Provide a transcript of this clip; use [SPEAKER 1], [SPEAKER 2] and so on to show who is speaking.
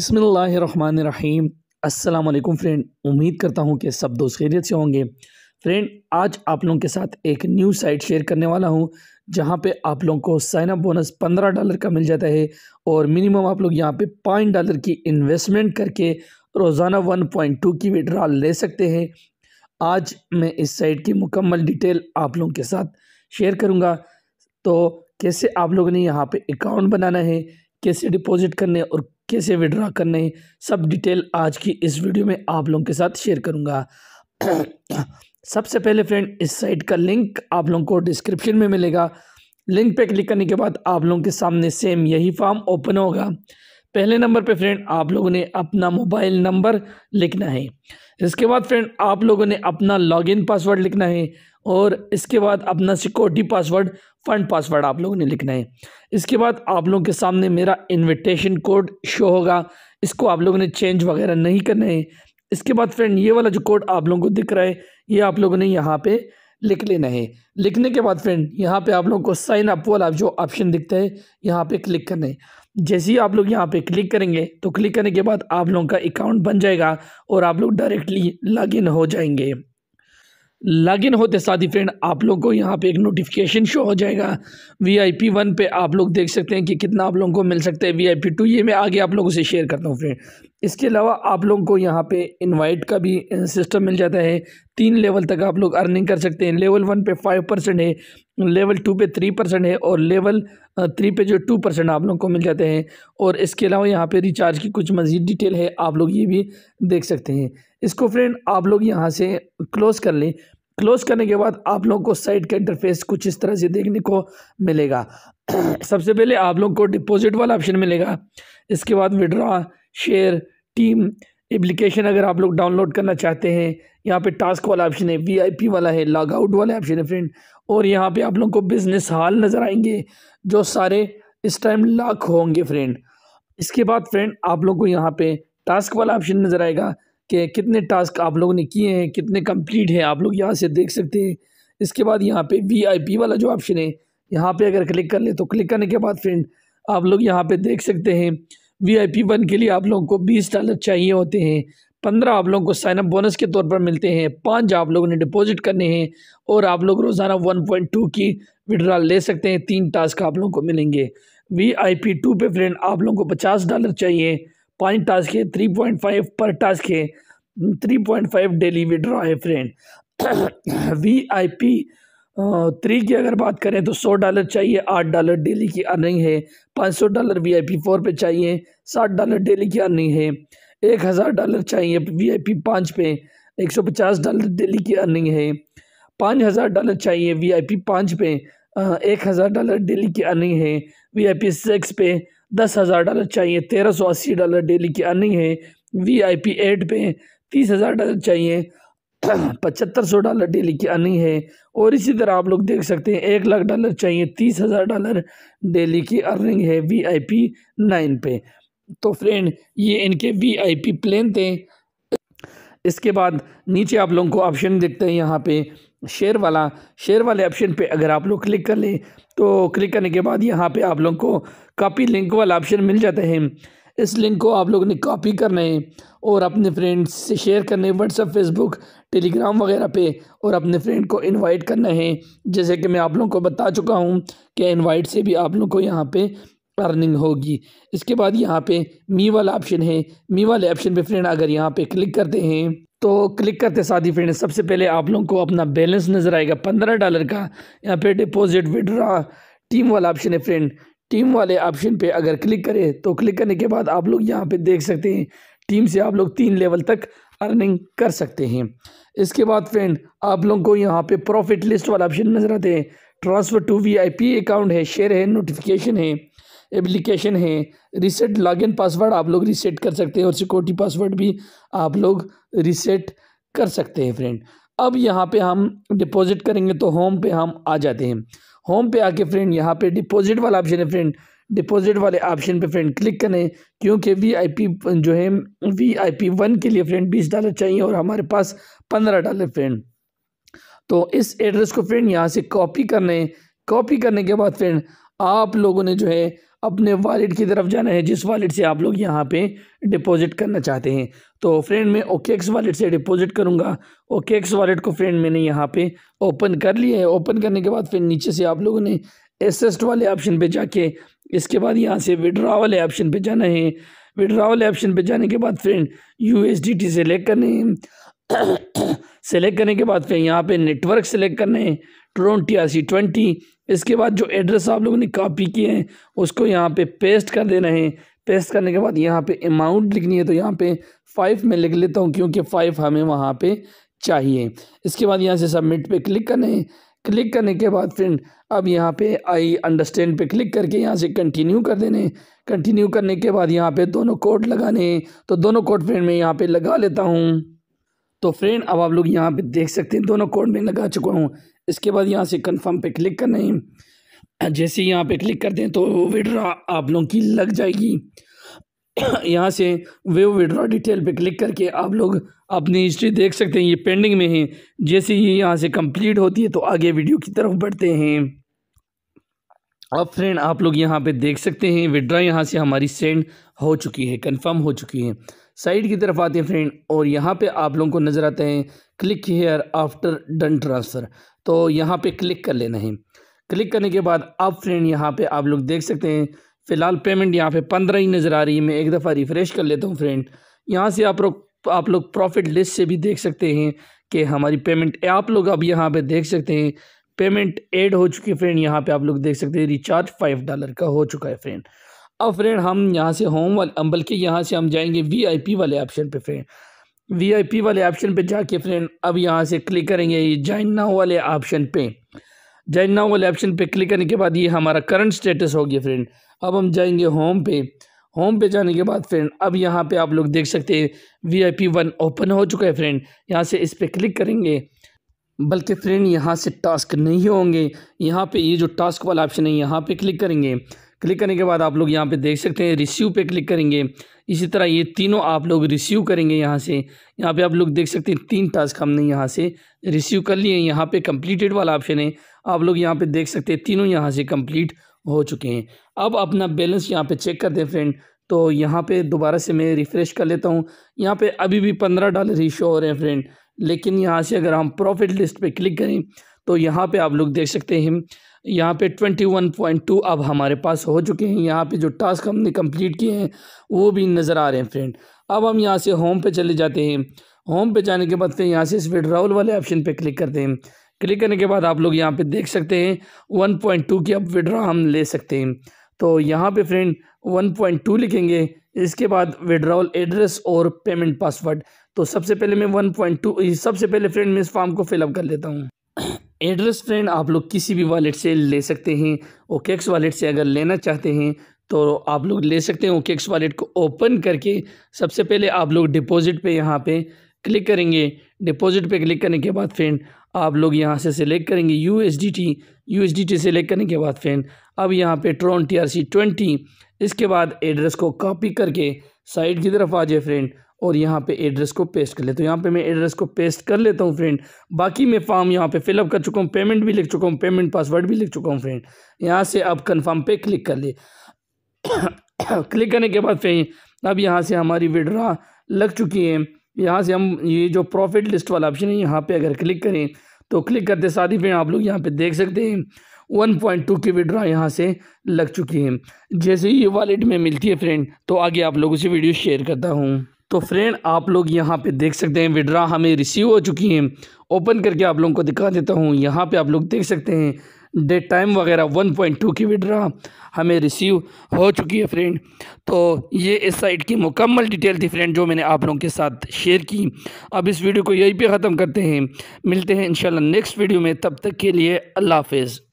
[SPEAKER 1] बसमीम अल्लाम फ्रेंड उम्मीद करता हूँ कि सब दोस्त खैरियत से होंगे फ्रेंड आज आप लोगों के साथ एक न्यू साइट शेयर करने वाला हूँ जहाँ पे आप लोगों को साइन अप बोनस पंद्रह डॉलर का मिल जाता है और मिनिमम आप लोग यहाँ पे पाँच डॉलर की इन्वेस्टमेंट करके रोज़ाना वन पॉइंट टू की विड्रॉल ले सकते हैं आज मैं इस साइट की मुकम्मल डिटेल आप लोगों के साथ शेयर करूँगा तो कैसे आप लोगों ने यहाँ पर अकाउंट बनाना है कैसे डिपॉजिट करने और कैसे विड्रा करने सब डिटेल आज की इस वीडियो में आप लोगों के साथ शेयर करूँगा सबसे पहले फ्रेंड इस साइट का लिंक आप लोगों को डिस्क्रिप्शन में मिलेगा लिंक पे क्लिक करने के बाद आप लोगों के सामने सेम यही फॉर्म ओपन होगा पहले नंबर पे फ्रेंड आप लोगों ने अपना मोबाइल नंबर लिखना है इसके बाद फ्रेंड आप लोगों ने अपना लॉगिन पासवर्ड लिखना है और इसके बाद अपना सिक्योरिटी पासवर्ड फंड पासवर्ड आप लोगों ने लिखना है इसके बाद आप लोगों के सामने मेरा इनविटेशन कोड शो होगा इसको आप लोगों ने चेंज वगैरह नहीं करना है इसके बाद फ्रेंड ये वाला जो कोड आप लोगों को दिख रहा है ये आप लोगों ने यहाँ पर लिख लेना है लिखने के बाद फ्रेंड यहाँ पे आप लोग को साइन अप वाला जो ऑप्शन दिखता है यहाँ पे क्लिक करना है जैसे ही आप लोग यहाँ पे क्लिक करेंगे तो क्लिक करने के बाद आप लोगों का अकाउंट बन जाएगा और आप लोग डायरेक्टली इन हो जाएंगे लॉगिन होते साथ ही फ्रेंड आप लोग को यहाँ पे एक नोटिफिकेशन शो हो जाएगा वी आई पी वन पे आप लोग देख सकते हैं कि कितना आप लोगों को मिल सकता है वी आई पी टू ये मैं आगे आप लोगों से शेयर करता हूँ फ्रेंड इसके अलावा आप लोगों को यहाँ पे इनवाइट का भी सिस्टम मिल जाता है तीन लेवल तक आप लोग अर्निंग कर सकते हैं लेवल वन पे फाइव परसेंट है लेवल टू पे थ्री परसेंट है और लेवल थ्री पे जो टू परसेंट आप लोग को मिल जाते हैं और इसके अलावा यहाँ पे रिचार्ज की कुछ मज़ीद डिटेल है आप लोग ये भी देख सकते हैं इसको फ्रेंड आप लोग यहाँ से क्लोज़ कर लें क्लोज़ करने के बाद आप लोगों को साइट का इंटरफेस कुछ इस तरह से देखने को मिलेगा सबसे पहले आप लोग को डिपोज़िट वाला ऑप्शन मिलेगा इसके बाद विड्रा शेयर टीम एप्लीकेशन अगर आप लोग डाउनलोड करना चाहते हैं यहाँ पे टास्क वाला ऑप्शन है वीआईपी वाला है लॉग आउट वाला ऑप्शन है फ्रेंड और यहाँ पे आप लोगों को बिज़नेस हॉल नज़र आएंगे जो सारे इस टाइम लॉक होंगे फ्रेंड इसके बाद फ्रेंड आप लोग को यहाँ पे टास्क वाला ऑप्शन नज़र आएगा कि कितने टास्क आप लोगों ने किए हैं कितने कम्प्लीट हैं आप लोग यहाँ से देख सकते हैं इसके बाद यहाँ पर वी वाला जो ऑप्शन है यहाँ पर अगर क्लिक कर ले तो क्लिक करने के बाद फ्रेंड आप लोग यहाँ पर देख सकते हैं वीआईपी वन के लिए आप लोगों को बीस डॉलर चाहिए होते हैं पंद्रह आप लोगों को साइनअप बोनस के तौर पर मिलते हैं पाँच आप लोगों ने डिपॉजिट करने हैं और आप लोग रोज़ाना वन पॉइंट टू की विड्रॉल ले सकते हैं तीन टास्क आप लोगों को मिलेंगे वी आई पी टू पे फ्रेंड आप लोगों को पचास डॉलर चाहिए पाँच टास्क है थ्री पॉइंट फाइव पर टास्क है three point five daily withdraw है friend V I P three की अगर बात करें तो सौ डॉलर चाहिए आठ डॉलर डेली की अर्निंग है पाँच सौ dollar V I P four पर चाहिए साठ डॉलर डेली की अर्निंग है एक हज़ार डॉलर चाहिए वी आई पी पाँच पे एक सौ पचास डॉलर डेली की अर्निंग है पाँच हज़ार डॉलर चाहिए वी आई पी पाँच पे एक हज़ार डॉलर डेली की अर्निंग है वी आई पी सिक्स पे दस हज़ार डॉलर चाहिए तेरह सौ अस्सी डॉलर डेली की अर्निंग है वी आई पी एट पे तीस हज़ार डॉलर चाहिए पचहत्तर सौ डॉलर डेली की अर्निंग है और इसी तरह आप लोग देख सकते हैं एक लाख डॉलर चाहिए तीस हज़ार डॉलर डेली की अर्निंग है वी आई पी नाइन पे तो फ्रेंड ये इनके वी आई पी प्लान थे इसके बाद नीचे आप लोगों को ऑप्शन देखते हैं यहाँ पे शेयर वाला शेयर वाले ऑप्शन पे अगर आप लोग क्लिक कर लें तो क्लिक करने के बाद यहाँ पे आप लोगों को कॉपी लिंक वाला ऑप्शन मिल जाता है इस लिंक को आप लोगों ने कॉपी करना है और अपने फ्रेंड्स से शेयर करना है व्हाट्सअप फेसबुक टेलीग्राम वगैरह पे और अपने फ्रेंड को इनवाइट करना है जैसे कि मैं आप लोगों को बता चुका हूँ कि इनवाइट से भी आप लोगों को यहाँ पे अर्निंग होगी इसके बाद यहाँ पे मी वाला ऑप्शन है मी वाले ऑप्शन पे फ्रेंड अगर यहाँ पे क्लिक करते हैं तो क्लिक करते साथ ही फ्रेंड सबसे पहले आप लोगों को अपना बैलेंस नज़र आएगा पंद्रह डॉलर का यहाँ पे डिपॉजिट विड्रा टीम वाला ऑप्शन है फ्रेंड टीम वाले ऑप्शन पे अगर क्लिक करें तो क्लिक करने के बाद आप लोग यहाँ पे देख सकते हैं टीम से आप लोग तीन लेवल तक अर्निंग कर सकते हैं इसके बाद फ्रेंड आप लोगों को यहाँ पे प्रॉफिट लिस्ट वाला ऑप्शन नज़र आते हैं ट्रांसफ़र टू वीआईपी अकाउंट है शेयर है नोटिफिकेशन है एप्लीकेशन है रीसेट लॉगिन पासवर्ड आप लोग रिसेट कर सकते हैं और सिक्योरिटी पासवर्ड भी आप लोग रिसेट कर सकते हैं फ्रेंड अब यहाँ पे हम डिपॉजिट करेंगे तो होम पे हम आ जाते हैं होम पे आके फ्रेंड यहाँ पे डिपॉजिट वाला ऑप्शन है फ्रेंड डिपॉजिट वाले ऑप्शन पे फ्रेंड क्लिक करें क्योंकि वीआईपी जो है वीआईपी वन के लिए फ्रेंड बीस डॉलर चाहिए और हमारे पास पंद्रह डॉलर फ्रेंड तो इस एड्रेस को फ्रेंड यहाँ से कॉपी कर लें कॉपी करने के बाद फ्रेंड आप लोगों ने जो है अपने वॉलेट की तरफ जाना है जिस वॉलेट से आप लोग यहाँ पे डिपॉजिट करना चाहते हैं तो फ्रेंड मैं ओके एक्स वॉलेट से डिपॉजिट करूँगा ओके एक्स वॉलेट को फ्रेंड मैंने यहाँ पे ओपन कर लिया है ओपन करने के बाद फिर नीचे से आप लोगों ने एसेस्ट वाले ऑप्शन पे जाके इसके बाद यहाँ से विड्रा वाले ऑप्शन पर जाना है विड्रा वाले ऑप्शन पर जाने के बाद friend U S D T select करने हैं सेलेक्ट करने के बाद फिर यहाँ पर नेटवर्क सेलेक्ट करने हैं Tron T R C twenty इसके बाद जो एड्रेस आप लोगों ने कॉपी किए हैं उसको यहाँ पे पेस्ट कर देना है पेस्ट करने के बाद यहाँ पे अमाउंट लिखनी है तो यहाँ पे फाइव में लिख लेता हूँ क्योंकि फ़ाइव हमें वहाँ पे चाहिए इसके बाद यहाँ से सबमिट पे क्लिक करना है क्लिक करने के बाद फ्रेंड अब यहाँ पे आई अंडरस्टैंड पे क्लिक करके यहाँ से कंटिन्यू कर देने कंटिन्यू करने के बाद यहाँ पे दोनों कोड लगाने तो दोनों कोड फ्रेंड मैं यहाँ पे लगा लेता हूँ तो फ्रेंड अब आप लोग यहाँ पे देख सकते हैं दोनों कोड में लगा चुका हूँ इसके बाद यहाँ से कंफर्म पे क्लिक करना है जैसे यहाँ पे क्लिक कर दें तो विड्रा आप लोगों की लग जाएगी यहाँ से वे विड्रा डिटेल पे क्लिक करके आप लोग अपनी हिस्ट्री देख सकते हैं ये पेंडिंग में है जैसे ये यहाँ से कम्प्लीट होती है तो आगे वीडियो की तरफ बढ़ते हैं अब फ्रेंड आप लोग यहाँ पे देख सकते हैं विड्रा यहाँ से हमारी सेंड हो चुकी है कंफर्म हो चुकी है साइड की तरफ आते हैं फ्रेंड और यहाँ पे आप लोगों को नज़र आते हैं click here after done transfer तो यहाँ पे क्लिक कर लेना है क्लिक करने के बाद आप फ्रेंड यहाँ पे आप लोग देख सकते हैं फ़िलहाल पेमेंट यहाँ पे पंद्रह ही नज़र आ रही है मैं एक दफ़ा रिफ़्रेश कर लेता हूँ फ्रेंड यहाँ से आप लोग आप लोग प्रॉफिट लिस्ट से भी देख सकते हैं कि हमारी पेमेंट आप लोग अब यहाँ पर देख सकते हैं पेमेंट एड हो चुकी है फ्रेंड यहाँ पे आप लोग देख सकते हैं रिचार्ज फाइव डॉलर का हो चुका है फ्रेंड अब फ्रेंड हम यहाँ से होम वाले बल्कि यहाँ से हम जाएंगे वीआईपी वाले ऑप्शन पे फ्रेंड वीआईपी वाले ऑप्शन पे जाके फ्रेंड अब यहाँ से क्लिक करेंगे ये जॉइन नाउ वाले ऑप्शन पे जॉइन नाउ वाले ऑप्शन पे क्लिक करने के बाद ये हमारा करंट स्टेटस हो गया फ्रेंड अब हम जाएंगे होम पे होम पे जाने के बाद फ्रेंड अब यहाँ पे आप लोग देख सकते हैं V I P one open हो चुका है फ्रेंड यहाँ से इस पर क्लिक करेंगे बल्कि फ्रेंड यहाँ से टास्क नहीं होंगे यहाँ पे ये जो टास्क वाला ऑप्शन है यहाँ पे क्लिक करेंगे क्लिक करने के बाद आप लोग यहाँ पे देख सकते हैं रिसीव पे क्लिक करेंगे इसी तरह ये तीनों आप लोग रिसीव करेंगे यहाँ से यहाँ पे आप लोग देख सकते हैं तीन टास्क हमने यहाँ से रिसीव कर लिए यहाँ पे कंप्लीटेड वाला ऑप्शन है आप लोग यहाँ पे देख सकते हैं तीनों यहाँ से कम्प्लीट हो चुके हैं अब अपना बैलेंस यहाँ पर चेक कर दें फ्रेंड तो यहाँ पर दोबारा से मैं रिफ़्रेश कर लेता हूँ यहाँ पर अभी भी पंद्रह डॉलर ही शो हो रहे हैं फ्रेंड लेकिन यहाँ से अगर हम प्रॉफिट लिस्ट पे क्लिक करें तो यहाँ पे आप लोग देख सकते हैं यहाँ पे 21.2 अब हमारे पास हो चुके हैं यहाँ पे जो टास्क हमने कंप्लीट किए हैं वो भी नज़र आ रहे हैं फ्रेंड अब हम यहाँ से होम पे चले जाते हैं होम पे जाने के बाद फिर यहाँ से इस विड्रावल वाले ऑप्शन पे क्लिक करते हैं क्लिक करने के बाद आप लोग यहाँ पे देख सकते हैं 1.2 की अब विड्रा हम ले सकते हैं तो यहाँ पर फ्रेंड टू लिखेंगे इसके बाद विड्रावल एड्रेस और पेमेंट पासवर्ड तो सबसे पहले मैं टू सबसे पहले फ्रेंड मैं इस फॉर्म को फिलअप कर लेता हूँ एड्रेस फ्रेंड आप लोग किसी भी वॉलेट से ले सकते हैं ओकेक्स वॉलेट से अगर लेना चाहते हैं तो आप लोग ले सकते हैं ओकेक्स वॉलेट को ओपन करके सबसे पहले आप लोग डिपॉजिट पे यहाँ पे क्लिक करेंगे डिपॉजिट पे क्लिक करने के बाद फ्रेंड आप लोग यहाँ से सिलेक्ट करेंगे U S D T U S D T select करने के बाद फ्रेंड अब यहाँ पे Tron T R C twenty इसके बाद एड्रेस को कॉपी करके साइड की तरफ आ जाए फ्रेंड और यहाँ पे एड्रेस को पेस्ट कर लेता तो हूँ यहाँ पे मैं एड्रेस को पेस्ट कर लेता हूँ फ्रेंड बाकी मैं फॉर्म यहाँ पे फिलअप कर चुका हूँ पेमेंट भी लिख चुका हूँ पेमेंट पासवर्ड भी लिख चुका हूँ फ्रेंड यहाँ से अब कन्फर्म पे क्लिक कर ले क्लिक करने के बाद फ्रेंड अब यहाँ से हमारी विड्रा लग चुकी है यहाँ से हम ये जो प्रॉफिट लिस्ट वाला ऑप्शन है यहाँ पर अगर क्लिक करें तो क्लिक करते साथ ही फिर आप लोग यहाँ पर देख सकते हैं वन पॉइंट टू की विड्रा यहाँ से लग चुकी है जैसे ही ये वॉलेट में मिलती है फ्रेंड तो आगे आप लोगों से वीडियो शेयर करता हूँ तो फ्रेंड आप लोग यहाँ पे देख सकते हैं विड्रा हमें रिसीव हो चुकी हैं ओपन करके आप लोगों को दिखा देता हूँ यहाँ पे आप लोग देख सकते हैं डेट टाइम वगैरह 1.2 की विड्रा हमें रिसीव हो चुकी है फ्रेंड तो ये इस साइट की मुकम्मल डिटेल थी फ्रेंड जो मैंने आप लोगों के साथ शेयर की अब इस वीडियो को यहीं पर ख़त्म करते हैं मिलते हैं इन नेक्स्ट वीडियो में तब तक के लिए अल्लाह हाफिज़